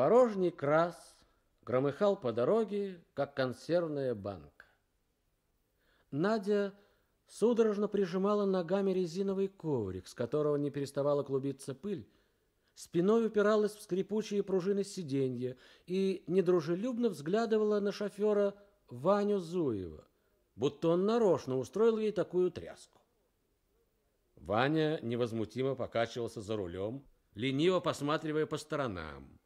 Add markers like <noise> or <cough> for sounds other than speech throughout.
Порожний крас громыхал по дороге, как консервная банка. Надя судорожно прижимала ногами резиновый коврик, с которого не переставала клубиться пыль, спиной упиралась в скрипучие пружины сиденья и недружелюбно взглядывала на шофера Ваню Зуева, будто он нарочно устроил ей такую тряску. Ваня невозмутимо покачивался за рулем, лениво посматривая по сторонам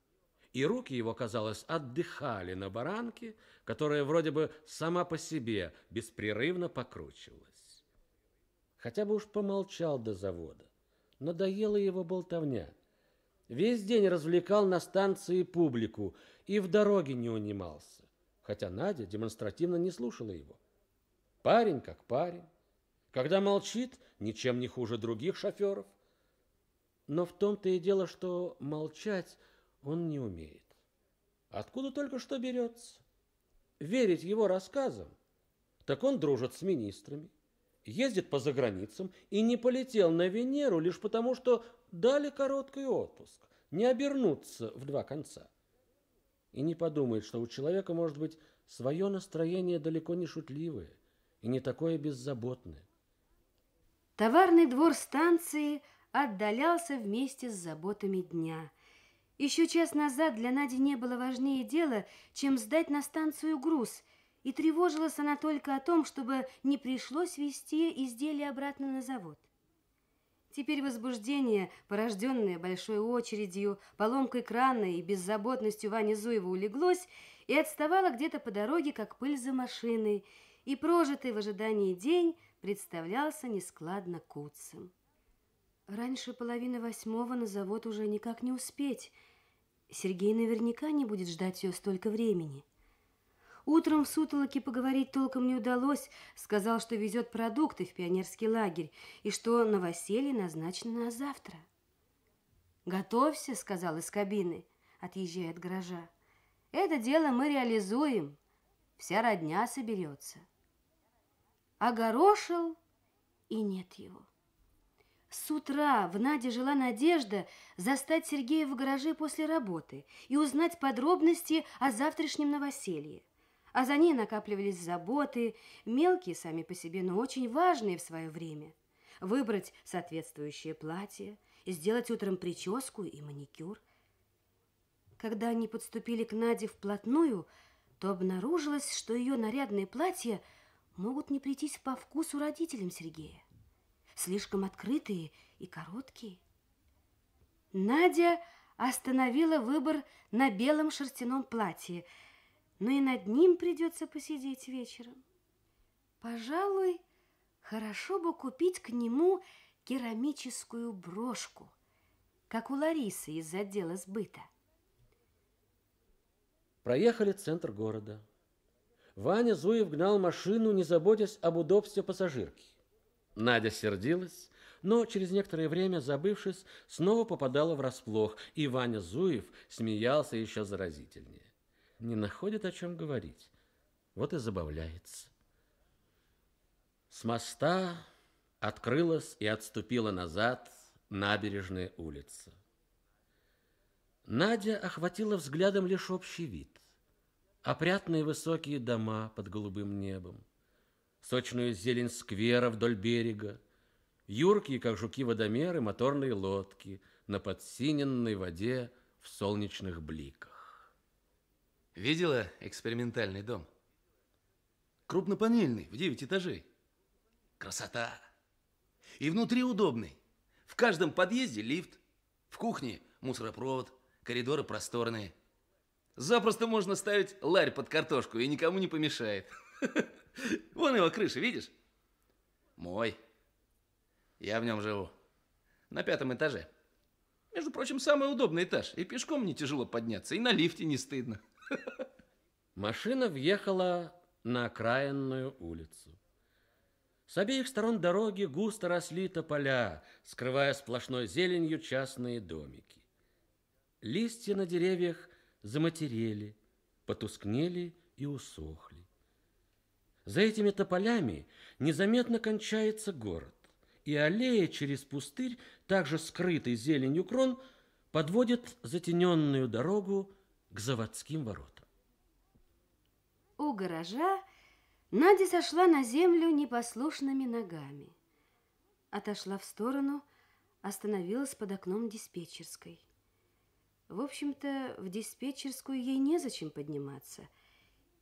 и руки его, казалось, отдыхали на баранке, которая вроде бы сама по себе беспрерывно покручивалась. Хотя бы уж помолчал до завода. Надоела его болтовня. Весь день развлекал на станции публику и в дороге не унимался, хотя Надя демонстративно не слушала его. Парень как парень. Когда молчит, ничем не хуже других шоферов. Но в том-то и дело, что молчать – он не умеет. Откуда только что берется? Верить его рассказам? Так он дружит с министрами, ездит по заграницам и не полетел на Венеру лишь потому, что дали короткий отпуск, не обернуться в два конца. И не подумает, что у человека может быть свое настроение далеко не шутливое и не такое беззаботное. Товарный двор станции отдалялся вместе с заботами дня – еще час назад для Нади не было важнее дела, чем сдать на станцию груз, и тревожилась она только о том, чтобы не пришлось везти изделия обратно на завод. Теперь возбуждение, порожденное большой очередью, поломкой крана и беззаботностью Вани Зуева улеглось и отставало где-то по дороге, как пыль за машиной, и прожитый в ожидании день представлялся нескладно куцем. Раньше половины восьмого на завод уже никак не успеть – Сергей наверняка не будет ждать ее столько времени. Утром в сутолоке поговорить толком не удалось. Сказал, что везет продукты в пионерский лагерь и что новоселье назначено на завтра. «Готовься», — сказал из кабины, отъезжая от гаража. «Это дело мы реализуем. Вся родня соберется». Огорошил, и нет его. С утра в Наде жила надежда застать Сергея в гараже после работы и узнать подробности о завтрашнем новоселье. А за ней накапливались заботы, мелкие сами по себе, но очень важные в свое время. Выбрать соответствующее платье, сделать утром прическу и маникюр. Когда они подступили к Наде вплотную, то обнаружилось, что ее нарядные платья могут не прийтись по вкусу родителям Сергея слишком открытые и короткие. Надя остановила выбор на белом шерстяном платье, но и над ним придется посидеть вечером. Пожалуй, хорошо бы купить к нему керамическую брошку, как у Ларисы из отдела сбыта. Проехали центр города. Ваня Зуев гнал машину, не заботясь об удобстве пассажирки. Надя сердилась, но через некоторое время, забывшись, снова попадала врасплох, и Ваня Зуев смеялся еще заразительнее. Не находит о чем говорить, вот и забавляется. С моста открылась и отступила назад набережная улица. Надя охватила взглядом лишь общий вид. Опрятные высокие дома под голубым небом, сочную зелень сквера вдоль берега, юркие, как жуки-водомеры, моторные лодки на подсиненной воде в солнечных бликах. Видела экспериментальный дом? Крупнопанельный, в 9 этажей. Красота! И внутри удобный. В каждом подъезде лифт, в кухне мусоропровод, коридоры просторные. Запросто можно ставить ларь под картошку и никому не помешает. <laughs> Вон его крыша, видишь? Мой. Я в нем живу. На пятом этаже. Между прочим, самый удобный этаж. И пешком не тяжело подняться, и на лифте не стыдно. <laughs> Машина въехала на окраинную улицу. С обеих сторон дороги густо росли тополя, скрывая сплошной зеленью частные домики. Листья на деревьях заматерели, потускнели и усохли. За этими тополями незаметно кончается город, и аллея через пустырь, также скрытый зеленью крон, подводит затененную дорогу к заводским воротам. У гаража Надя сошла на землю непослушными ногами. Отошла в сторону, остановилась под окном диспетчерской. В общем-то, в диспетчерскую ей незачем подниматься –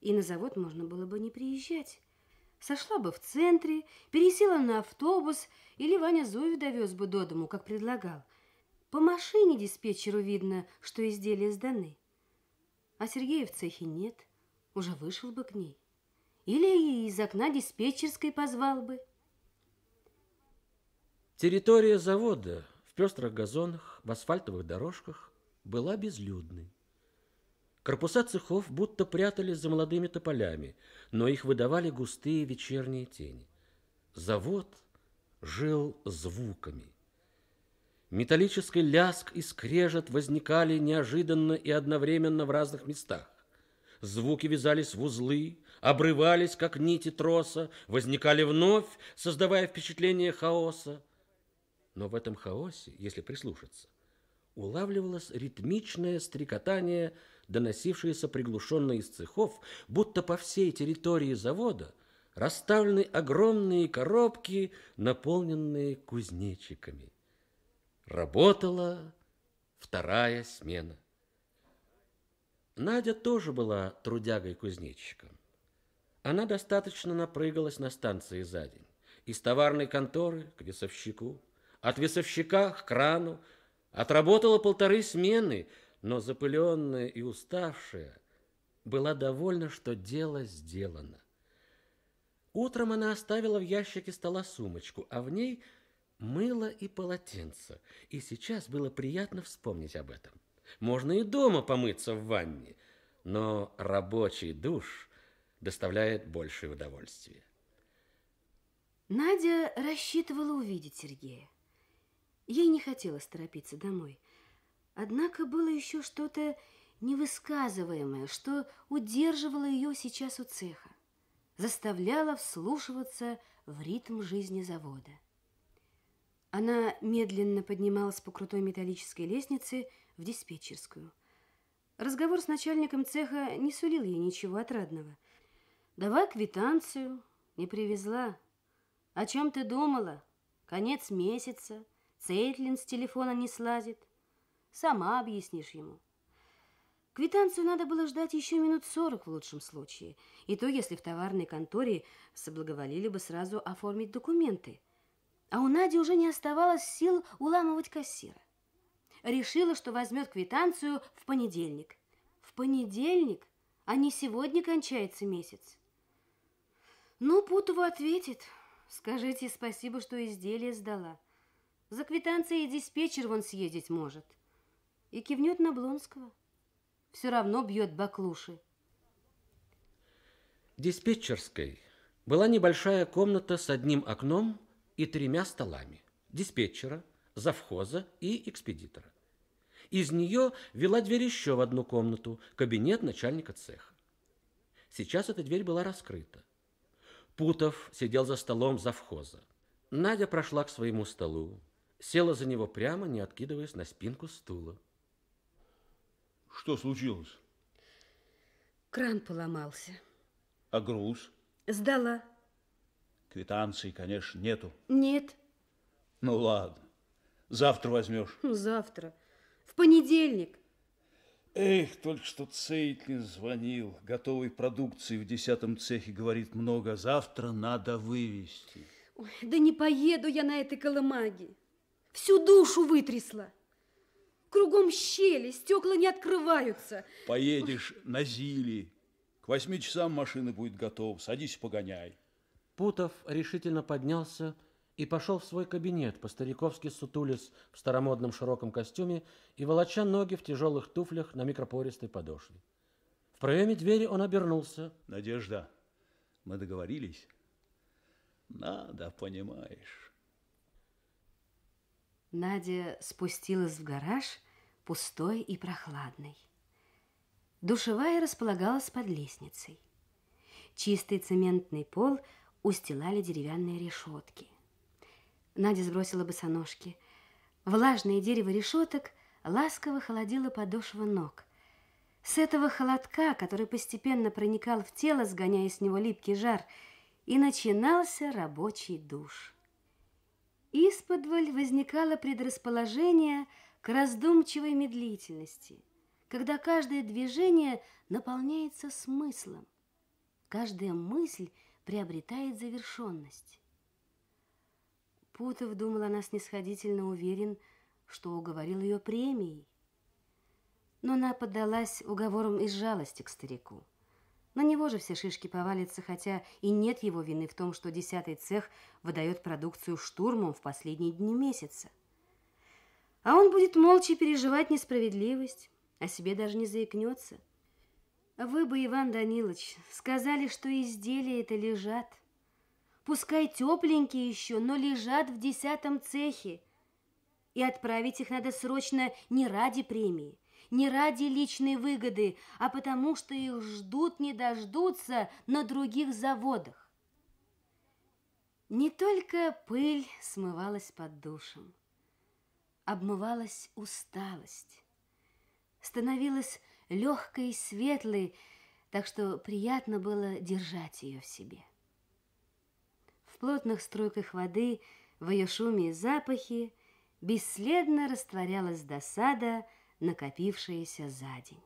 и на завод можно было бы не приезжать. Сошла бы в центре, пересела на автобус, или Ваня Зою довез бы до дому, как предлагал. По машине диспетчеру видно, что изделия сданы. А Сергея в цехе нет, уже вышел бы к ней. Или из окна диспетчерской позвал бы. Территория завода в пестрых газонах, в асфальтовых дорожках была безлюдной. Корпуса цехов будто прятались за молодыми тополями, но их выдавали густые вечерние тени. Завод жил звуками. Металлический ляск и скрежет возникали неожиданно и одновременно в разных местах. Звуки вязались в узлы, обрывались, как нити троса, возникали вновь, создавая впечатление хаоса. Но в этом хаосе, если прислушаться, улавливалось ритмичное стрекотание – доносившиеся приглушенно из цехов, будто по всей территории завода расставлены огромные коробки, наполненные кузнечиками. Работала вторая смена. Надя тоже была трудягой-кузнечиком. Она достаточно напрыгалась на станции за день. Из товарной конторы к весовщику, от весовщика к крану. Отработала полторы смены, но запыленная и уставшая была довольна, что дело сделано. Утром она оставила в ящике стола сумочку, а в ней мыло и полотенце, и сейчас было приятно вспомнить об этом. Можно и дома помыться в ванне, но рабочий душ доставляет большее удовольствие. Надя рассчитывала увидеть Сергея. Ей не хотелось торопиться домой – Однако было еще что-то невысказываемое, что удерживало ее сейчас у цеха, заставляло вслушиваться в ритм жизни завода. Она медленно поднималась по крутой металлической лестнице в диспетчерскую. Разговор с начальником цеха не сулил ей ничего отрадного. «Давай квитанцию. Не привезла. О чем ты думала? Конец месяца. Цейтлин с телефона не слазит. Сама объяснишь ему. Квитанцию надо было ждать еще минут сорок в лучшем случае, и то, если в товарной конторе соблаговолили бы сразу оформить документы. А у Нади уже не оставалось сил уламывать кассира. Решила, что возьмет квитанцию в понедельник. В понедельник? А не сегодня кончается месяц. Ну, Путова ответит. Скажите спасибо, что изделие сдала. За квитанцией диспетчер вон съездить может и кивнет на Блонского. Все равно бьет баклуши. Диспетчерской была небольшая комната с одним окном и тремя столами. Диспетчера, завхоза и экспедитора. Из нее вела дверь еще в одну комнату, кабинет начальника цеха. Сейчас эта дверь была раскрыта. Путов сидел за столом завхоза. Надя прошла к своему столу, села за него прямо, не откидываясь на спинку стула. Что случилось? Кран поломался. А груз? Сдала. Квитанции, конечно, нету. Нет. Ну ладно. Завтра возьмешь. Ну, завтра. В понедельник. Эх, только что Цейтлин звонил. Готовой продукции в десятом цехе говорит много. А завтра надо вывести. Ой, да не поеду я на этой колымаге. Всю душу вытрясла. Кругом щели, стекла не открываются. Поедешь на Зили. К восьми часам машина будет готова. Садись, погоняй. Путов решительно поднялся и пошел в свой кабинет, по-стариковски сутулис в старомодном широком костюме и волоча ноги в тяжелых туфлях на микропористой подошве. В проеме двери он обернулся. Надежда, мы договорились? Надо, понимаешь. Надя спустилась в гараж, пустой и прохладный. Душевая располагалась под лестницей. Чистый цементный пол устилали деревянные решетки. Надя сбросила босоножки. Влажное дерево решеток ласково холодило подошвы ног. С этого холодка, который постепенно проникал в тело, сгоняя с него липкий жар, и начинался рабочий душ. Исподволь возникало предрасположение к раздумчивой медлительности, когда каждое движение наполняется смыслом, каждая мысль приобретает завершенность. Путов думал, она снисходительно уверен, что уговорил ее премией. Но она поддалась уговорам из жалости к старику. На него же все шишки повалятся, хотя и нет его вины в том, что десятый цех выдает продукцию штурмом в последние дни месяца. А он будет молча переживать несправедливость, о себе даже не заикнется. Вы бы, Иван Данилович, сказали, что изделия это лежат. Пускай тепленькие еще, но лежат в десятом цехе. И отправить их надо срочно не ради премии, не ради личной выгоды, а потому что их ждут не дождутся на других заводах. Не только пыль смывалась под душем, обмывалась усталость, становилась легкой и светлой, так что приятно было держать ее в себе. В плотных струйках воды, в ее шуме и запахе бесследно растворялась досада – накопившиеся за день.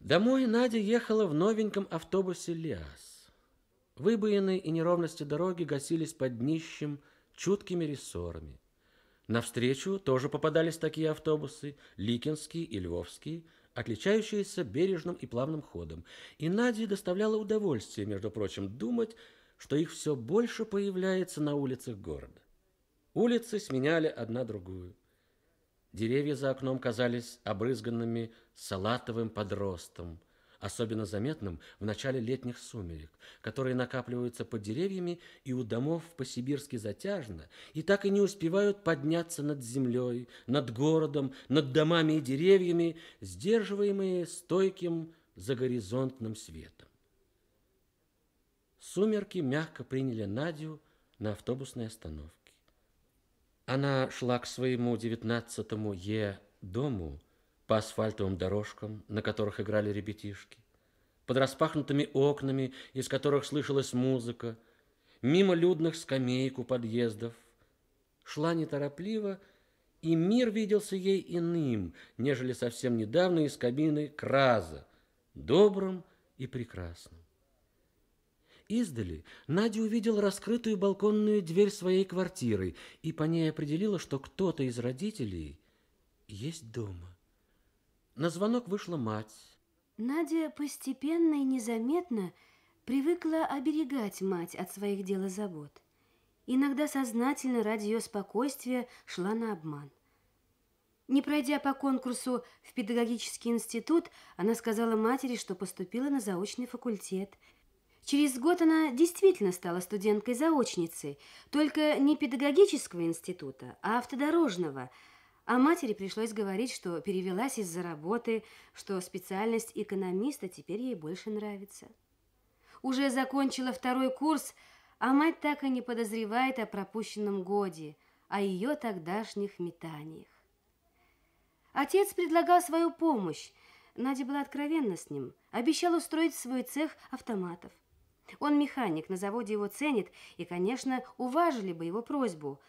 Домой Надя ехала в новеньком автобусе «Лиас». Выбоины и неровности дороги гасились под днищем чуткими рессорами. Навстречу тоже попадались такие автобусы, ликинские и львовские, отличающиеся бережным и плавным ходом. И Наде доставляло удовольствие, между прочим, думать, что их все больше появляется на улицах города. Улицы сменяли одна другую. Деревья за окном казались обрызганными салатовым подростом, особенно заметным в начале летних сумерек, которые накапливаются под деревьями и у домов по-сибирски затяжно, и так и не успевают подняться над землей, над городом, над домами и деревьями, сдерживаемые стойким загоризонтным светом. Сумерки мягко приняли Надю на автобусной остановке. Она шла к своему девятнадцатому Е дому по асфальтовым дорожкам, на которых играли ребятишки, под распахнутыми окнами, из которых слышалась музыка, мимо людных скамейку подъездов. Шла неторопливо, и мир виделся ей иным, нежели совсем недавно из кабины Краза, добрым и прекрасным. Издали Надя увидела раскрытую балконную дверь своей квартиры и по ней определила, что кто-то из родителей есть дома. На звонок вышла мать. Надя постепенно и незаметно привыкла оберегать мать от своих дел и забот. Иногда сознательно ради ее спокойствия шла на обман. Не пройдя по конкурсу в педагогический институт, она сказала матери, что поступила на заочный факультет – Через год она действительно стала студенткой-заочницей, только не педагогического института, а автодорожного. А матери пришлось говорить, что перевелась из-за работы, что специальность экономиста теперь ей больше нравится. Уже закончила второй курс, а мать так и не подозревает о пропущенном годе, о ее тогдашних метаниях. Отец предлагал свою помощь. Надя была откровенна с ним, обещал устроить свой цех автоматов – он механик, на заводе его ценит, и, конечно, уважили бы его просьбу.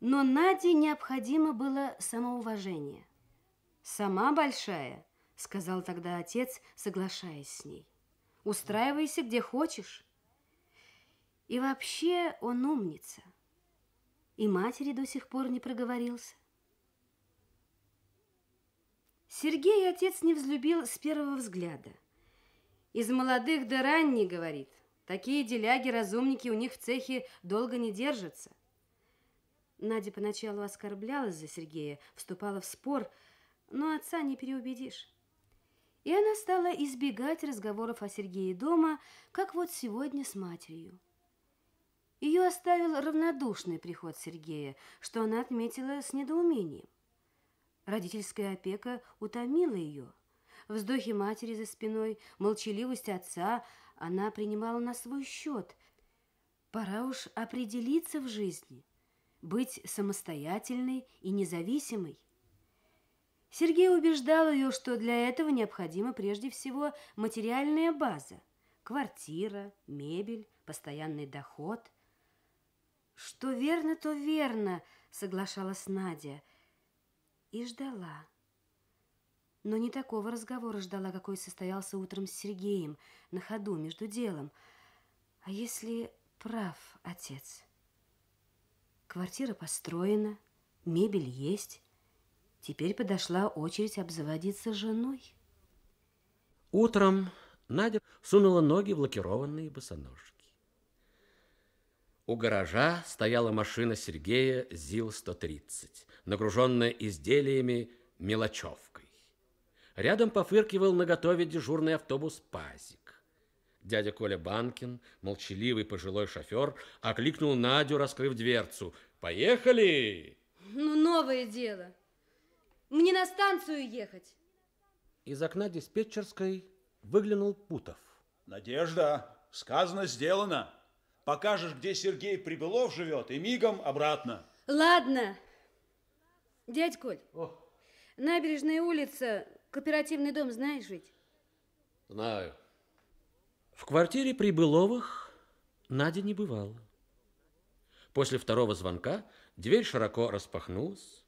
Но Наде необходимо было самоуважение. «Сама большая», — сказал тогда отец, соглашаясь с ней. «Устраивайся где хочешь». И вообще он умница. И матери до сих пор не проговорился. Сергей отец не взлюбил с первого взгляда. Из молодых до ранней, говорит. Такие деляги-разумники у них в цехе долго не держатся. Надя поначалу оскорблялась за Сергея, вступала в спор, но отца не переубедишь. И она стала избегать разговоров о Сергее дома, как вот сегодня с матерью. Ее оставил равнодушный приход Сергея, что она отметила с недоумением. Родительская опека утомила ее – вздохи матери за спиной, молчаливость отца она принимала на свой счет. Пора уж определиться в жизни, быть самостоятельной и независимой. Сергей убеждал ее, что для этого необходима прежде всего материальная база – квартира, мебель, постоянный доход. «Что верно, то верно», – соглашалась Надя – и ждала. Но не такого разговора ждала, какой состоялся утром с Сергеем, на ходу, между делом. А если прав отец? Квартира построена, мебель есть. Теперь подошла очередь обзаводиться женой. Утром Надя сунула ноги в лакированные босоножки. У гаража стояла машина Сергея ЗИЛ-130, нагруженная изделиями мелочевкой. Рядом пофыркивал наготове дежурный автобус Пазик. Дядя Коля Банкин, молчаливый пожилой шофер, окликнул Надю, раскрыв дверцу. «Поехали!» «Ну, новое дело! Мне на станцию ехать!» Из окна диспетчерской выглянул Путов. «Надежда, сказано, сделано. Покажешь, где Сергей Прибылов живет, и мигом обратно». «Ладно. Дядь Коль, О. набережная улица Кооперативный дом знаешь жить? Знаю. В квартире при Быловых Надя не бывала. После второго звонка дверь широко распахнулась.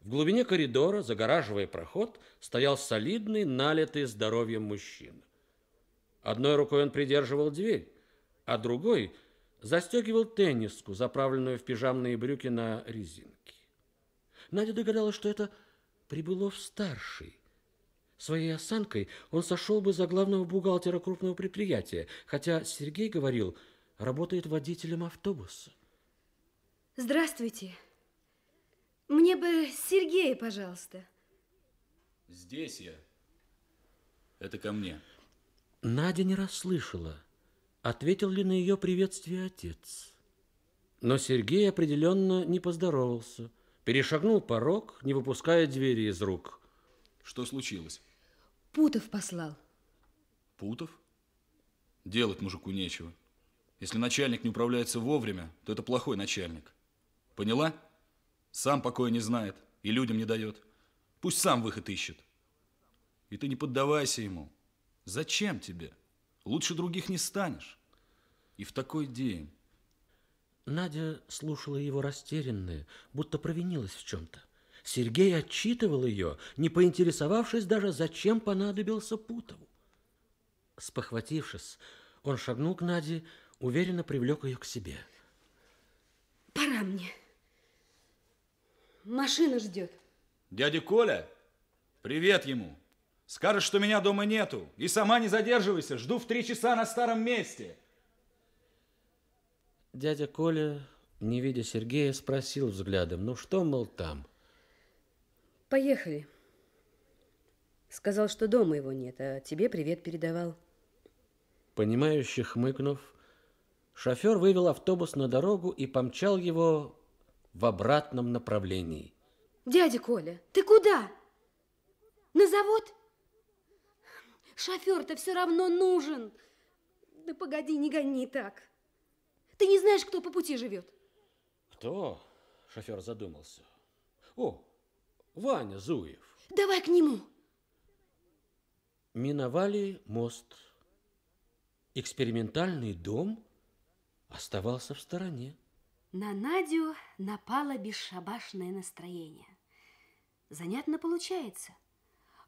В глубине коридора, загораживая проход, стоял солидный, налитый здоровьем мужчина. Одной рукой он придерживал дверь, а другой застегивал тенниску, заправленную в пижамные брюки на резинке. Надя догадалась, что это Прибылов-старший – Своей осанкой он сошел бы за главного бухгалтера крупного предприятия, хотя Сергей говорил, работает водителем автобуса. Здравствуйте. Мне бы Сергея, пожалуйста. Здесь я. Это ко мне. Надя не расслышала, ответил ли на ее приветствие отец. Но Сергей определенно не поздоровался, перешагнул порог, не выпуская двери из рук – что случилось? Путов послал. Путов? Делать мужику нечего. Если начальник не управляется вовремя, то это плохой начальник. Поняла? Сам покоя не знает и людям не дает. Пусть сам выход ищет. И ты не поддавайся ему. Зачем тебе? Лучше других не станешь. И в такой день... Надя слушала его растерянное, будто провинилась в чем-то. Сергей отчитывал ее, не поинтересовавшись даже, зачем понадобился Путову. Спохватившись, он шагнул к Наде, уверенно привлек ее к себе. Пора мне. Машина ждет. Дядя Коля, привет ему. Скажешь, что меня дома нету. И сама не задерживайся, жду в три часа на старом месте. Дядя Коля, не видя Сергея, спросил взглядом, ну что, мол, там? Поехали. Сказал, что дома его нет, а тебе привет передавал. Понимающе хмыкнув, шофер вывел автобус на дорогу и помчал его в обратном направлении. Дядя Коля, ты куда? На завод? Шофер-то все равно нужен. Да погоди, не гони так. Ты не знаешь, кто по пути живет? Кто? Шофер задумался. О, Ваня Зуев. Давай к нему. Миновали мост. Экспериментальный дом оставался в стороне. На Надю напало бесшабашное настроение. Занятно получается.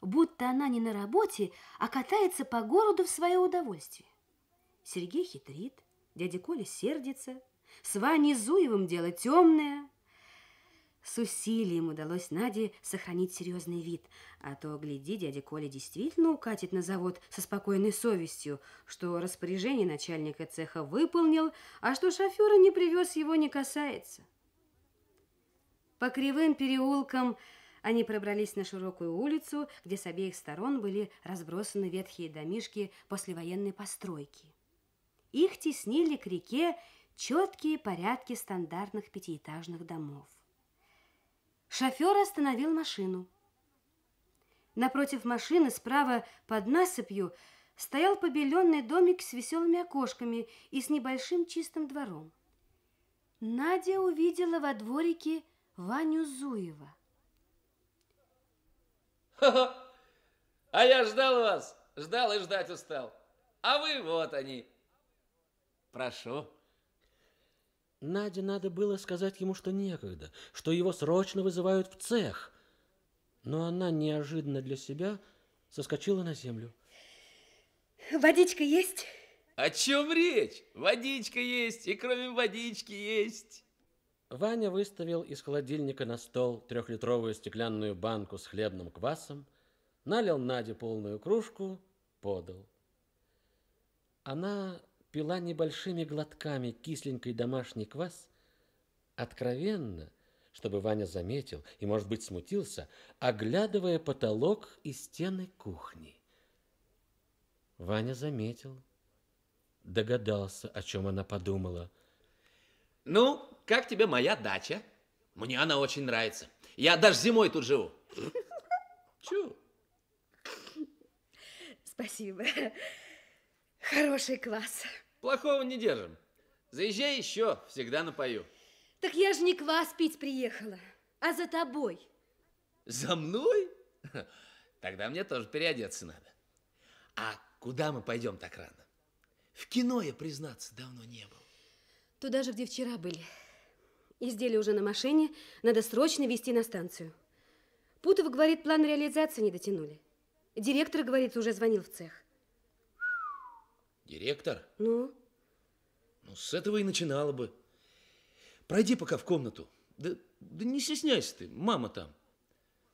Будто она не на работе, а катается по городу в свое удовольствие. Сергей хитрит, дядя Коля сердится, с Ваней Зуевым дело темное – с усилием удалось Наде сохранить серьезный вид, а то, гляди, дядя Коля действительно укатит на завод со спокойной совестью, что распоряжение начальника цеха выполнил, а что шофера не привез, его не касается. По кривым переулкам они пробрались на широкую улицу, где с обеих сторон были разбросаны ветхие домишки послевоенной постройки. Их теснили к реке четкие порядки стандартных пятиэтажных домов. Шофер остановил машину. Напротив машины, справа под насыпью, стоял побеленный домик с веселыми окошками и с небольшим чистым двором. Надя увидела во дворике Ваню Зуева. Ха-ха! А я ждал вас, ждал и ждать устал. А вы вот они. Прошу. Наде надо было сказать ему, что некогда, что его срочно вызывают в цех. Но она неожиданно для себя соскочила на землю. Водичка есть? О чем речь? Водичка есть, и кроме водички есть. Ваня выставил из холодильника на стол трехлитровую стеклянную банку с хлебным квасом, налил Наде полную кружку, подал. Она пила небольшими глотками кисленький домашний квас, откровенно, чтобы Ваня заметил и, может быть, смутился, оглядывая потолок и стены кухни. Ваня заметил, догадался, о чем она подумала. «Ну, как тебе моя дача? Мне она очень нравится. Я даже зимой тут живу». Чу. Спасибо. Хороший квас. Плохого не держим. Заезжай еще, всегда напою. Так я же не квас пить приехала, а за тобой. За мной? Тогда мне тоже переодеться надо. А куда мы пойдем так рано? В кино я, признаться, давно не был. Туда же, где вчера были. Изделие уже на машине, надо срочно везти на станцию. Путов говорит, план реализации не дотянули. Директор, говорит, уже звонил в цех. Директор? Ну? Ну, с этого и начинала бы. Пройди пока в комнату. Да, да не стесняйся ты, мама там.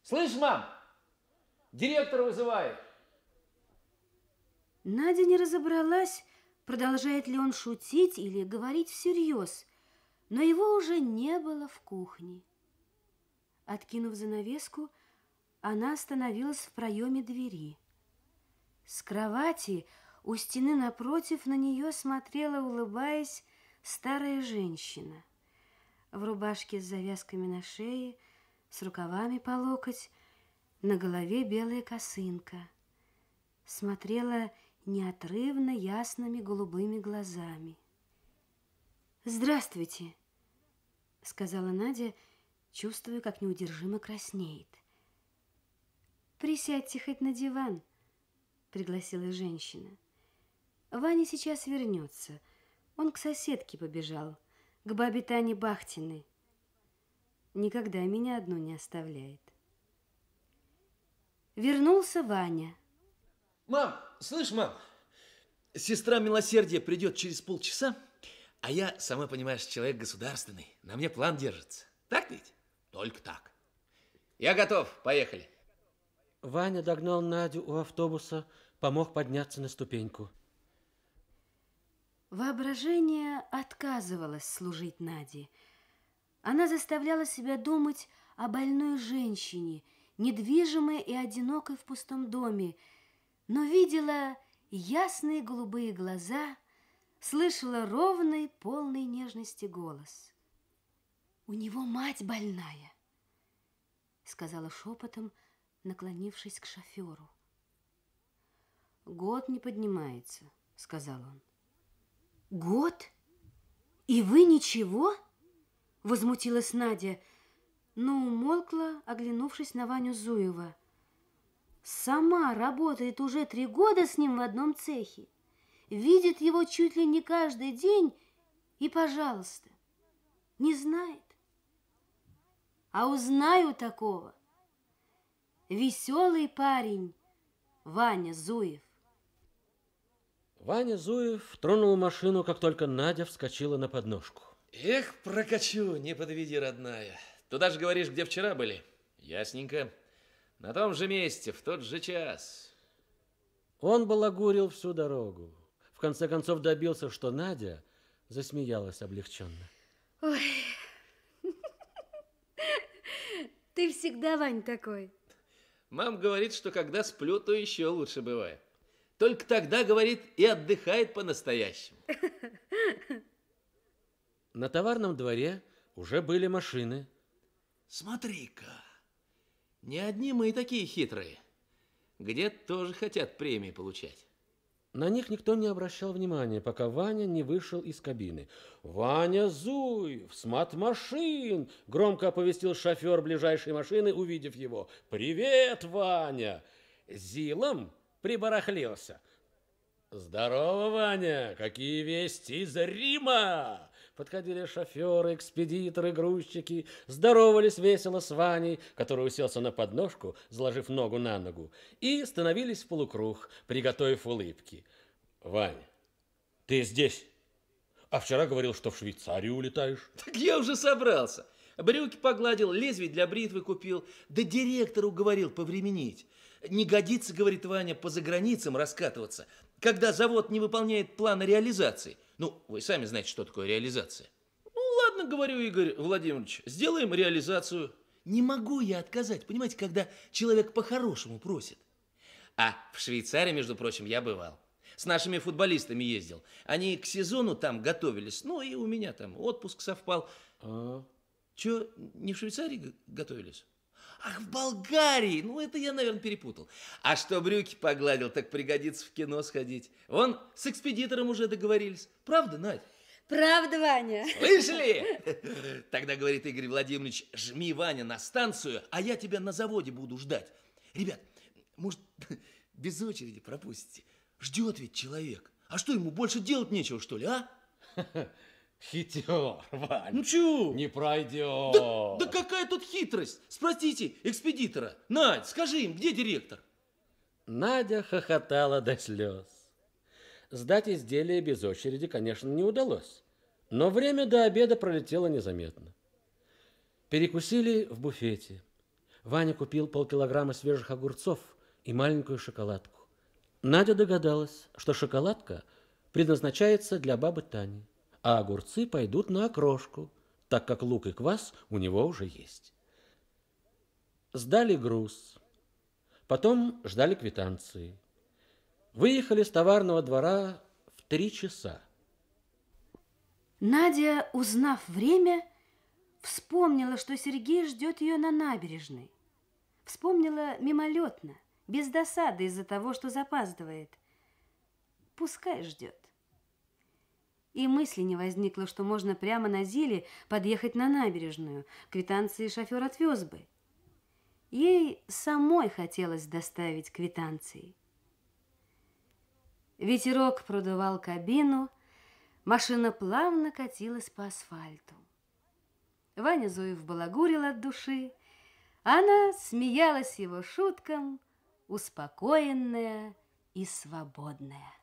Слышь, мам, директор вызывает. Надя не разобралась, продолжает ли он шутить или говорить всерьез, но его уже не было в кухне. Откинув занавеску, она остановилась в проеме двери. С кровати у стены напротив на нее смотрела, улыбаясь, старая женщина. В рубашке с завязками на шее, с рукавами по локоть, на голове белая косынка. Смотрела неотрывно ясными голубыми глазами. «Здравствуйте!» — сказала Надя, чувствуя, как неудержимо краснеет. «Присядьте хоть на диван», — пригласила женщина. Ваня сейчас вернется. Он к соседке побежал, к бабе Тане Бахтиной. Никогда меня одну не оставляет. Вернулся Ваня. Мам, слышь, мам, сестра милосердия придет через полчаса, а я, сама понимаешь, человек государственный, на мне план держится. Так ведь? Только так. Я готов, поехали. Ваня догнал Надю у автобуса, помог подняться на ступеньку. Воображение отказывалось служить Наде. Она заставляла себя думать о больной женщине, недвижимой и одинокой в пустом доме, но видела ясные голубые глаза, слышала ровный, полный нежности голос. «У него мать больная», — сказала шепотом, наклонившись к шоферу. «Год не поднимается», — сказал он. Год? И вы ничего? Возмутилась Надя, но ну, умолкла, оглянувшись на Ваню Зуева. Сама работает уже три года с ним в одном цехе. Видит его чуть ли не каждый день и, пожалуйста, не знает. А узнаю такого. Веселый парень Ваня Зуев. Ваня Зуев тронул машину, как только Надя вскочила на подножку. Эх, прокачу, не подведи, родная. Туда же говоришь, где вчера были. Ясненько. На том же месте, в тот же час. Он балагурил всю дорогу. В конце концов добился, что Надя засмеялась облегченно. Ой, ты всегда, Вань, такой. Мам говорит, что когда сплю, то еще лучше бывает. Только тогда, говорит, и отдыхает по-настоящему. <laughs> На товарном дворе уже были машины. Смотри-ка, не одни мы и такие хитрые. Где -то тоже хотят премии получать. На них никто не обращал внимания, пока Ваня не вышел из кабины. «Ваня Зуев! Смат машин!» – громко оповестил шофер ближайшей машины, увидев его. «Привет, Ваня! Зилом прибарахлился. «Здорово, Ваня! Какие вести из Рима!» Подходили шоферы, экспедиторы, грузчики, здоровались весело с Ваней, который уселся на подножку, заложив ногу на ногу, и становились в полукруг, приготовив улыбки. «Ваня, ты здесь? А вчера говорил, что в Швейцарию улетаешь?» «Так я уже собрался!» Брюки погладил, лезвие для бритвы купил. Да директору говорил повременить. Не годится, говорит Ваня, по заграницам раскатываться, когда завод не выполняет плана реализации. Ну, вы сами знаете, что такое реализация. Ну, ладно, говорю, Игорь Владимирович, сделаем реализацию. Не могу я отказать, понимаете, когда человек по-хорошему просит. А в Швейцарии, между прочим, я бывал. С нашими футболистами ездил. Они к сезону там готовились. Ну и у меня там отпуск совпал. А, Че, не в Швейцарии готовились? Ах, в Болгарии! Ну, это я, наверное, перепутал. А что брюки погладил, так пригодится в кино сходить. Вон, с экспедитором уже договорились. Правда, Надь? Правда, Ваня. Слышали? <laughs> Тогда, говорит Игорь Владимирович, жми, Ваня, на станцию, а я тебя на заводе буду ждать. Ребят, может, <laughs> без очереди пропустите? Ждет ведь человек. А что, ему больше делать нечего, что ли, а? <laughs> Хитер, Вань. Ну чего? Не пройдет. Да, да какая тут хитрость? Спросите экспедитора. Надь, скажи им, где директор? Надя хохотала до слез. Сдать изделие без очереди, конечно, не удалось. Но время до обеда пролетело незаметно. Перекусили в буфете. Ваня купил полкилограмма свежих огурцов и маленькую шоколадку. Надя догадалась, что шоколадка предназначается для бабы Тани а огурцы пойдут на окрошку, так как лук и квас у него уже есть. Сдали груз, потом ждали квитанции. Выехали с товарного двора в три часа. Надя, узнав время, вспомнила, что Сергей ждет ее на набережной. Вспомнила мимолетно, без досады из-за того, что запаздывает. Пускай ждет. И мысли не возникло, что можно прямо на Зиле подъехать на набережную. Квитанции шофер отвез бы. Ей самой хотелось доставить квитанции. Ветерок продувал кабину, машина плавно катилась по асфальту. Ваня Зуев балагурил от души, она смеялась его шуткам, успокоенная и свободная.